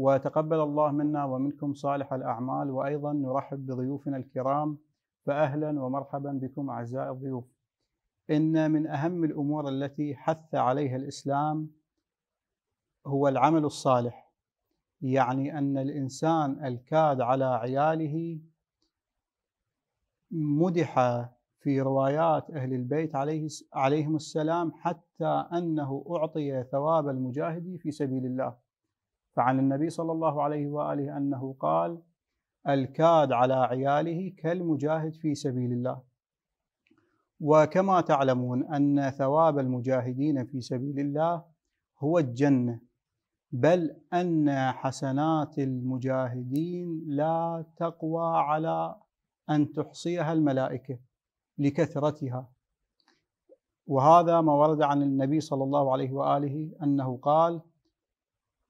وتقبل الله منا ومنكم صالح الأعمال وأيضا نرحب بضيوفنا الكرام فأهلا ومرحبا بكم أعزائي الضيوف إن من أهم الأمور التي حث عليها الإسلام هو العمل الصالح يعني أن الإنسان الكاد على عياله مدح في روايات أهل البيت عليه عليهم السلام حتى أنه أعطي ثواب المجاهد في سبيل الله فعن النبي صلى الله عليه واله انه قال: الكاد على عياله كالمجاهد في سبيل الله. وكما تعلمون ان ثواب المجاهدين في سبيل الله هو الجنه بل ان حسنات المجاهدين لا تقوى على ان تحصيها الملائكه لكثرتها وهذا ما ورد عن النبي صلى الله عليه واله انه قال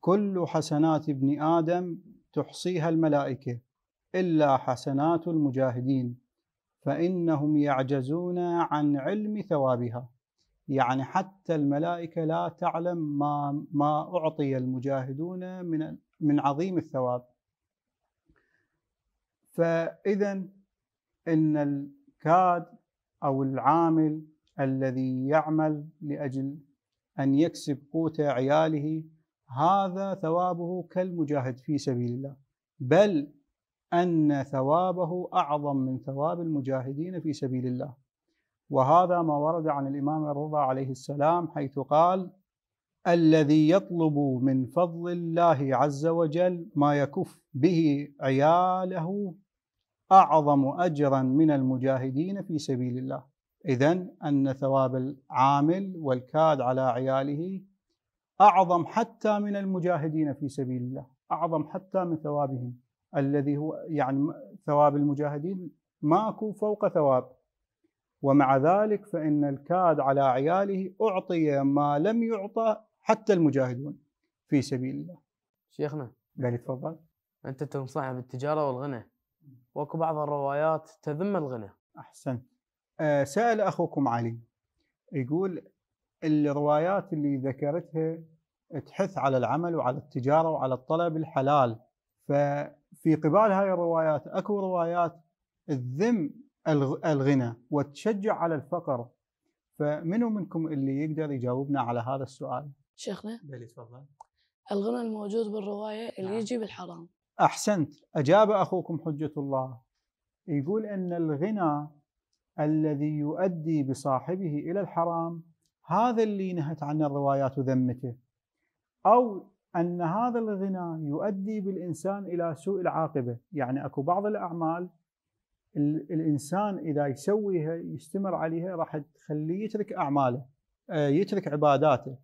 كل حسنات ابن آدم تحصيها الملائكة إلا حسنات المجاهدين فإنهم يعجزون عن علم ثوابها يعني حتى الملائكة لا تعلم ما, ما أعطي المجاهدون من, من عظيم الثواب فإذا إن الكاد أو العامل الذي يعمل لأجل أن يكسب قوت عياله هذا ثوابه كالمجاهد في سبيل الله بل أن ثوابه أعظم من ثواب المجاهدين في سبيل الله وهذا ما ورد عن الإمام الرضا عليه السلام حيث قال الذي يطلب من فضل الله عز وجل ما يكف به عياله أعظم أجرا من المجاهدين في سبيل الله إذا أن ثواب العامل والكاد على عياله اعظم حتى من المجاهدين في سبيل الله اعظم حتى من ثوابهم الذي هو يعني ثواب المجاهدين ماكو فوق ثواب ومع ذلك فان الكاد على عياله اعطي ما لم يعطى حتى المجاهدون في سبيل الله شيخنا قال تفضل انت تنصح بالتجاره والغنى واكو بعض الروايات تذم الغنى احسن أه، سال اخوكم علي يقول الروايات اللي ذكرتها تحث على العمل وعلى التجارة وعلى الطلب الحلال ففي قبال هاي الروايات أكو روايات تذم الغنى وتشجع على الفقر فمنو منكم اللي يقدر يجاوبنا على هذا السؤال؟ شيخنا؟ بلي تفضل الغنى الموجود بالرواية اللي نعم. يجي بالحرام أحسنت أجاب أخوكم حجة الله يقول أن الغنى الذي يؤدي بصاحبه إلى الحرام هذا اللي نهت عنه الروايات وذمته أو أن هذا الغنى يؤدي بالإنسان إلى سوء العاقبة يعني أكو بعض الأعمال الإنسان إذا يسويها يستمر عليها راح تخليه يترك أعماله آه، يترك عباداته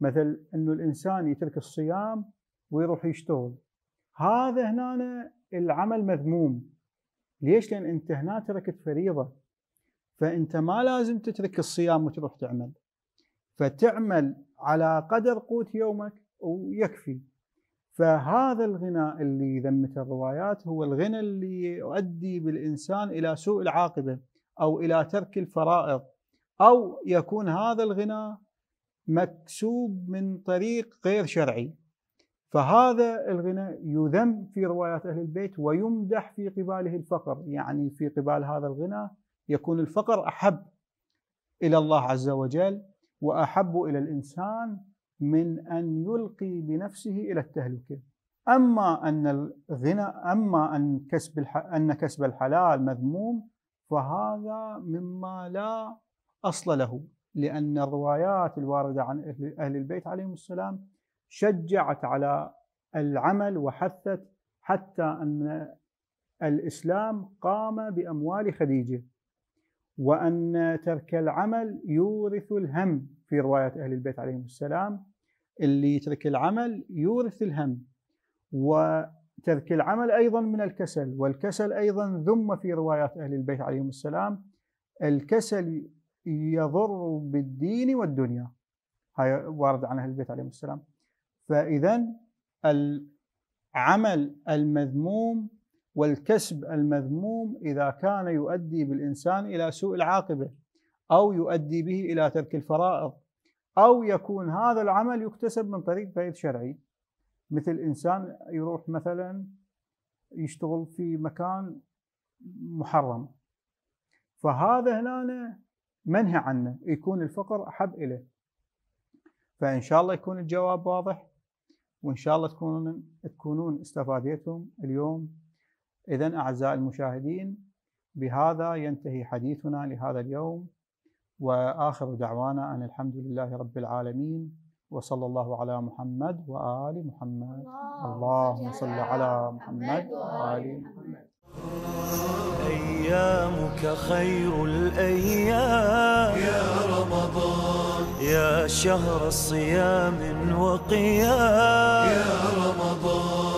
مثل أنه الإنسان يترك الصيام ويروح يشتغل هذا هنا العمل مذموم ليش؟ لأن أنت هنا تركت فريضة فأنت ما لازم تترك الصيام وتروح تعمل فتعمل على قدر قوت يومك ويكفي فهذا الغنى اللي ذمته الروايات هو الغنى اللي يؤدي بالإنسان إلى سوء العاقبة أو إلى ترك الفرائض أو يكون هذا الغنى مكسوب من طريق غير شرعي فهذا الغنى يذم في روايات أهل البيت ويمدح في قباله الفقر يعني في قبال هذا الغنى يكون الفقر أحب إلى الله عز وجل واحب الى الانسان من ان يلقي بنفسه الى التهلكه اما ان الغنى اما ان كسب ان كسب الحلال مذموم فهذا مما لا اصل له لان الروايات الوارده عن اهل البيت عليهم السلام شجعت على العمل وحثت حتى ان الاسلام قام باموال خديجه وأن ترك العمل يورث الهم في رواية أهل البيت عليهم السلام اللي يترك العمل يورث الهم وترك العمل أيضا من الكسل والكسل أيضا ذم في روايات أهل البيت عليهم السلام الكسل يضر بالدين والدنيا هاي وارد عن أهل البيت عليهم السلام فإذا العمل المذموم والكسب المذموم إذا كان يؤدي بالإنسان إلى سوء العاقبة أو يؤدي به إلى ترك الفرائض أو يكون هذا العمل يكتسب من طريق غير شرعي مثل إنسان يروح مثلا يشتغل في مكان محرم فهذا هنا منهي عنه يكون الفقر أحب إليه فإن شاء الله يكون الجواب واضح وإن شاء الله تكونون تكونون استفاديتم اليوم إذا أعزائي المشاهدين بهذا ينتهي حديثنا لهذا اليوم وآخر دعوانا أن الحمد لله رب العالمين وصلى الله على محمد وآل محمد اللهم صل على محمد وآل محمد أيامك خير الأيام يا رمضان يا شهر الصيام وقيام يا رمضان